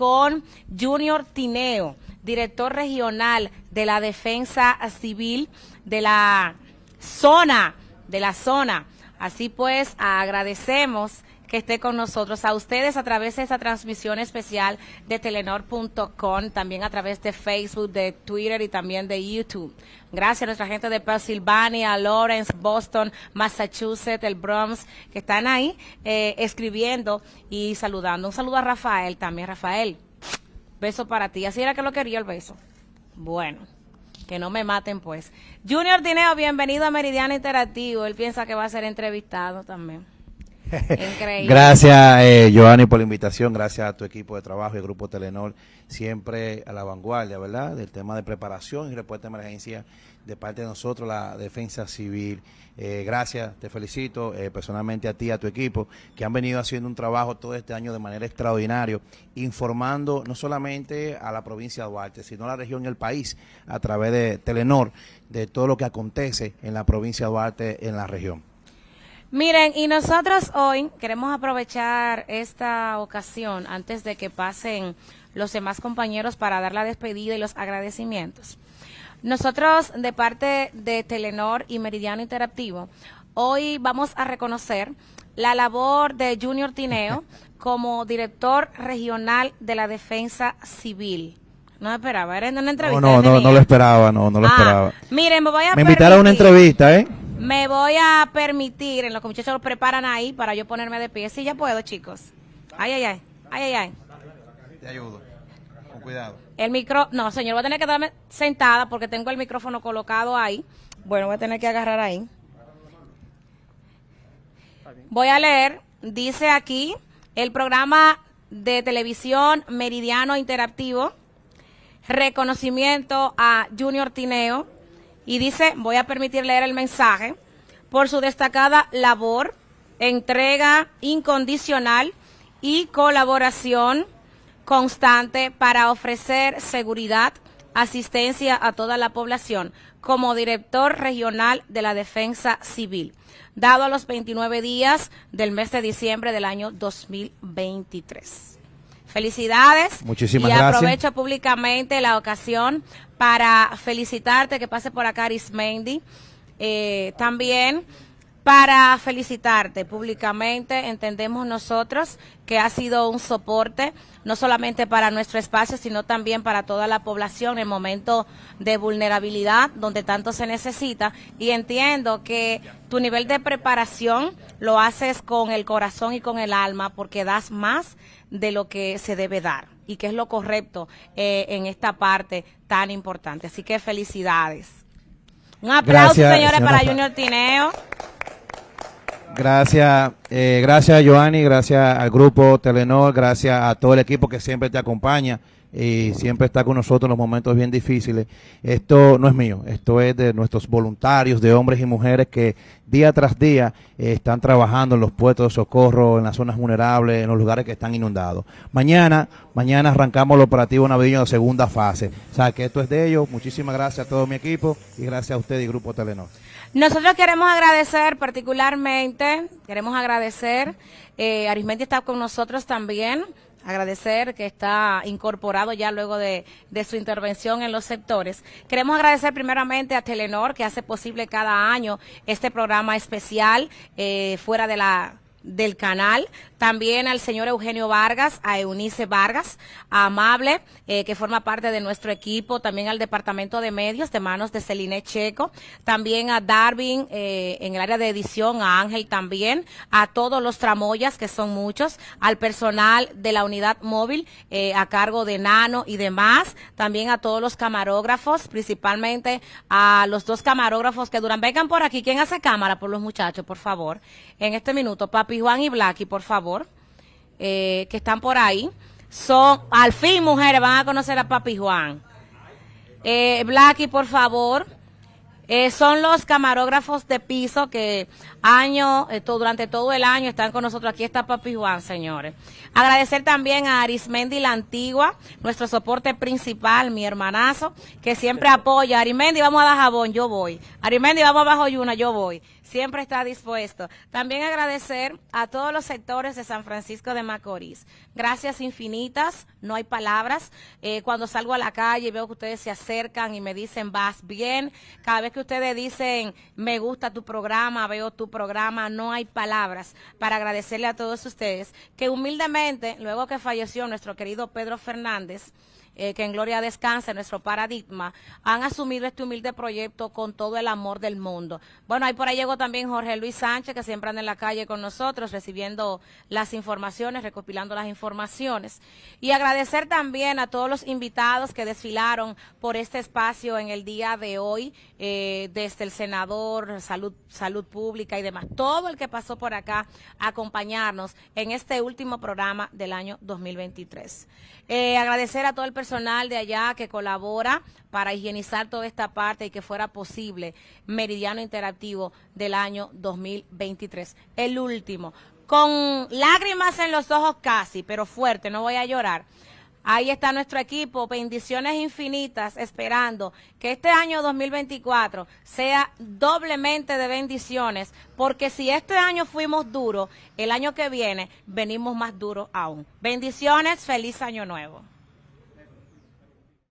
con Junior Tineo, director regional de la Defensa Civil de la zona, de la zona. Así pues, agradecemos que esté con nosotros, a ustedes a través de esa transmisión especial de telenor.com, también a través de Facebook, de Twitter y también de YouTube. Gracias a nuestra gente de Pennsylvania, Lawrence, Boston, Massachusetts, el Bronx, que están ahí eh, escribiendo y saludando. Un saludo a Rafael también, Rafael. Beso para ti. Así era que lo quería el beso. Bueno, que no me maten pues. Junior Dineo, bienvenido a Meridiano Interactivo. Él piensa que va a ser entrevistado también. Gracias, eh, Giovanni, por la invitación. Gracias a tu equipo de trabajo y el Grupo Telenor, siempre a la vanguardia, ¿verdad? Del tema de preparación y respuesta a emergencia de parte de nosotros, la defensa civil. Eh, gracias, te felicito eh, personalmente a ti, y a tu equipo, que han venido haciendo un trabajo todo este año de manera extraordinaria, informando no solamente a la provincia de Duarte, sino a la región y el país a través de Telenor, de todo lo que acontece en la provincia de Duarte, en la región. Miren, y nosotros hoy queremos aprovechar esta ocasión antes de que pasen los demás compañeros para dar la despedida y los agradecimientos. Nosotros, de parte de Telenor y Meridiano Interactivo, hoy vamos a reconocer la labor de Junior Tineo como director regional de la defensa civil. No esperaba, era en una entrevista. No, no, no, lo esperaba, no, lo ah, esperaba. Miren, me voy a Me a una entrevista, ¿eh? Me voy a permitir, en lo que muchachos lo preparan ahí, para yo ponerme de pie. Sí, ya puedo, chicos. Ay, ay, ay. Ay, ay, ay. Te ayudo. Con cuidado. El micro... No, señor, voy a tener que darme sentada porque tengo el micrófono colocado ahí. Bueno, voy a tener que agarrar ahí. Voy a leer. Dice aquí el programa de televisión Meridiano Interactivo. Reconocimiento a Junior Tineo y dice, voy a permitir leer el mensaje, por su destacada labor, entrega incondicional y colaboración constante para ofrecer seguridad, asistencia a toda la población como director regional de la defensa civil, dado a los 29 días del mes de diciembre del año 2023. Felicidades. Muchísimas y Y aprovecho públicamente la ocasión para felicitarte que pase por acá Arismendi. Eh, también para felicitarte públicamente. Entendemos nosotros que ha sido un soporte no solamente para nuestro espacio, sino también para toda la población en momentos de vulnerabilidad donde tanto se necesita. Y entiendo que tu nivel de preparación lo haces con el corazón y con el alma porque das más de lo que se debe dar y que es lo correcto eh, en esta parte tan importante. Así que felicidades. Un aplauso, señores, para Junior Tineo. Gracias, eh, gracias Joanny, gracias al grupo Telenor, gracias a todo el equipo que siempre te acompaña y siempre está con nosotros en los momentos bien difíciles. Esto no es mío, esto es de nuestros voluntarios, de hombres y mujeres que día tras día eh, están trabajando en los puestos de socorro, en las zonas vulnerables, en los lugares que están inundados. Mañana, mañana arrancamos el operativo navideño de segunda fase. O sea que esto es de ellos. Muchísimas gracias a todo mi equipo y gracias a usted y Grupo Telenor. Nosotros queremos agradecer particularmente, queremos agradecer, eh, Arismendi está con nosotros también, agradecer que está incorporado ya luego de, su intervención en los sectores. Queremos agradecer primeramente a Telenor que hace posible cada año este programa especial eh, fuera de la del canal, también al señor Eugenio Vargas, a Eunice Vargas, a Amable, eh, que forma parte de nuestro equipo, también al Departamento de Medios de manos de Celine Checo, también a Darwin eh, en el área de edición, a Ángel también, a todos los tramoyas, que son muchos, al personal de la unidad móvil eh, a cargo de Nano y demás, también a todos los camarógrafos, principalmente a los dos camarógrafos que duran. Vengan por aquí, ¿quién hace cámara por los muchachos, por favor? En este minuto, papá Papi Juan y Blacky, por favor, eh, que están por ahí. Son, al fin, mujeres, van a conocer a Papi Juan. Eh, Blacky, por favor. Eh, son los camarógrafos de piso que año, eh, durante todo el año están con nosotros. Aquí está Papi Juan, señores. Agradecer también a Arismendi la Antigua, nuestro soporte principal, mi hermanazo, que siempre apoya. Arismendi, vamos a dar jabón, yo voy. Arismendi, vamos abajo y una yo voy siempre está dispuesto. También agradecer a todos los sectores de San Francisco de Macorís. Gracias infinitas, no hay palabras. Eh, cuando salgo a la calle veo que ustedes se acercan y me dicen, vas bien. Cada vez que ustedes dicen, me gusta tu programa, veo tu programa, no hay palabras para agradecerle a todos ustedes que humildemente, luego que falleció nuestro querido Pedro Fernández, eh, que en gloria descanse nuestro paradigma, han asumido este humilde proyecto con todo el amor del mundo. Bueno, ahí por ahí llegó también Jorge Luis Sánchez, que siempre anda en la calle con nosotros, recibiendo las informaciones, recopilando las informaciones. Y agradecer también a todos los invitados que desfilaron por este espacio en el día de hoy, eh, desde el senador, salud, salud pública y demás. Todo el que pasó por acá a acompañarnos en este último programa del año 2023. Eh, agradecer a todo el personal de allá que colabora para higienizar toda esta parte y que fuera posible Meridiano Interactivo del año 2023. El último, con lágrimas en los ojos casi, pero fuerte, no voy a llorar. Ahí está nuestro equipo, bendiciones infinitas, esperando que este año 2024 sea doblemente de bendiciones, porque si este año fuimos duros, el año que viene venimos más duros aún. Bendiciones, feliz año nuevo.